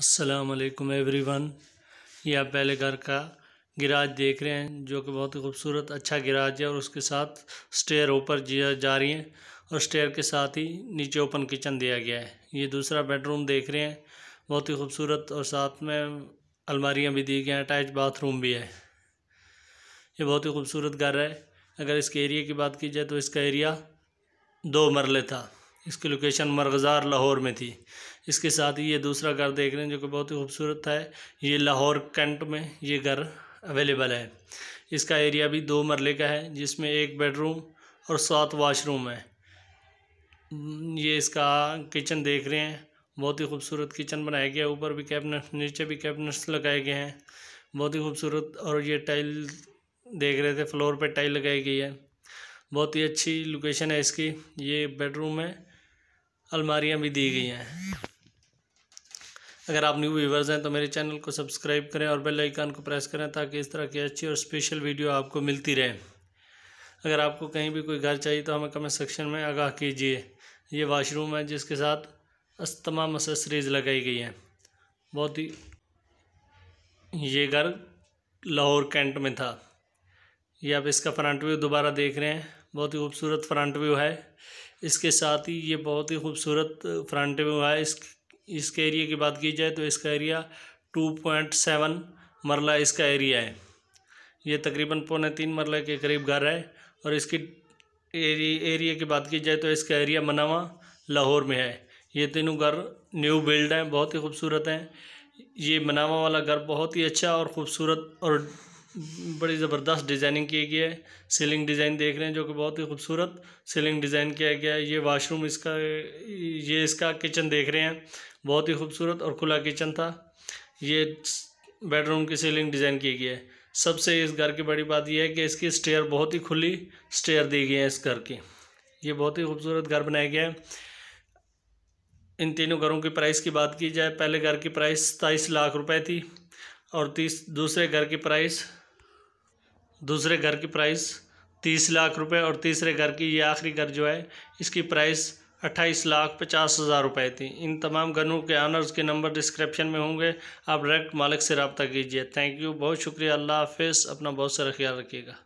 असलकम every one ये आप पहले घर का गिराज देख रहे हैं जो कि बहुत ही खूबसूरत अच्छा गिराज है और उसके साथ स्टेयर ऊपर जा रही हैं और स्टेयर के साथ ही नीचे ओपन किचन दिया गया है ये दूसरा बेडरूम देख रहे हैं बहुत ही खूबसूरत और साथ में अलमारियाँ भी दी गई हैं अटैच बाथरूम भी है ये बहुत ही खूबसूरत घर है अगर इसके एरिए की बात की जाए तो इसका एरिया दो मरले था इसकी लोकेशन मरगज़ार लाहौर में थी इसके साथ ही ये दूसरा घर देख रहे हैं जो कि बहुत ही खूबसूरत था ये लाहौर कैंट में ये घर अवेलेबल है इसका एरिया भी दो मरले का है जिसमें एक बेडरूम और सात वाशरूम है ये इसका किचन देख रहे हैं बहुत ही खूबसूरत किचन बनाया गया है ऊपर भी कैबिनेट नीचे भी कैबिनेट्स लगाए गए हैं बहुत ही खूबसूरत और ये टाइल देख रहे थे फ्लोर पे टाइल लगाई गई है बहुत ही अच्छी लोकेशन है इसकी ये बेडरूम है अलमारियाँ भी दी गई हैं अगर आप न्यू व्यूवर्स हैं तो मेरे चैनल को सब्सक्राइब करें और बेल आइकन को प्रेस करें ताकि इस तरह की अच्छी और स्पेशल वीडियो आपको मिलती रहे अगर आपको कहीं भी कोई घर चाहिए तो हमें कमेंट सेक्शन में आगाह कीजिए ये वाशरूम है जिसके साथ तमाम असेसरीज़ लगाई गई हैं बहुत ही ये घर लाहौर कैंट में था ये आप इसका फ्रंट व्यू दोबारा देख रहे हैं बहुत ही खूबसूरत फ्रंट व्यू है इसके साथ ही ये बहुत ही खूबसूरत फ्रंट व्यू है इस इसके एरिया की बात की जाए तो इसका एरिया टू पॉइंट सेवन मरला इसका एरिया है ये तकरीबन पौने तीन मरला के करीब घर है और इसकी एरिया एरिया की बात की जाए तो इसका एरिया मनावा लाहौर में है ये तीनों घर न्यू बिल्ड हैं बहुत ही खूबसूरत हैं ये मनावा वाला घर बहुत ही अच्छा और ख़ूबसूरत और बड़ी ज़बरदस्त डिज़ाइनिंग की गई है सीलिंग डिज़ाइन देख रहे हैं जो कि बहुत ही खूबसूरत सीलिंग डिज़ाइन किया गया है ये वाशरूम इसका ये इसका किचन देख रहे हैं बहुत ही खूबसूरत और खुला किचन था ये बेडरूम की सीलिंग डिज़ाइन की गई है सबसे इस घर की बड़ी बात यह है कि इसकी स्टेयर बहुत ही खुली स्टेयर दी गई है इस घर की ये बहुत ही खूबसूरत घर बनाया गया है इन तीनों घरों की प्राइस की बात की जाए पहले घर की प्राइस सताईस लाख रुपए थी और तीस दूसरे घर की प्राइस दूसरे घर की प्राइस तीस लाख रुपए और तीसरे घर की ये आखिरी घर जो है इसकी प्राइस अट्ठाईस लाख पचास हज़ार रुपये थी इन तमाम घरों के आनर्स के नंबर डिस्क्रिप्शन में होंगे आप डायरेक्ट मालिक से रबता कीजिए थैंक यू बहुत शुक्रिया अल्लाह हाफ़ अपना बहुत सारा ख्याल रखिएगा